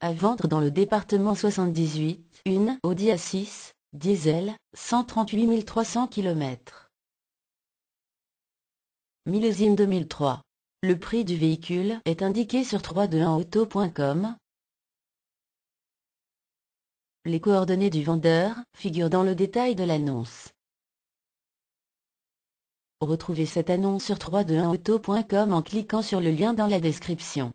À vendre dans le département 78, une Audi A6, diesel, 138 300 km. Millésime 2003. Le prix du véhicule est indiqué sur 321auto.com. Les coordonnées du vendeur figurent dans le détail de l'annonce. Retrouvez cette annonce sur 321auto.com en cliquant sur le lien dans la description.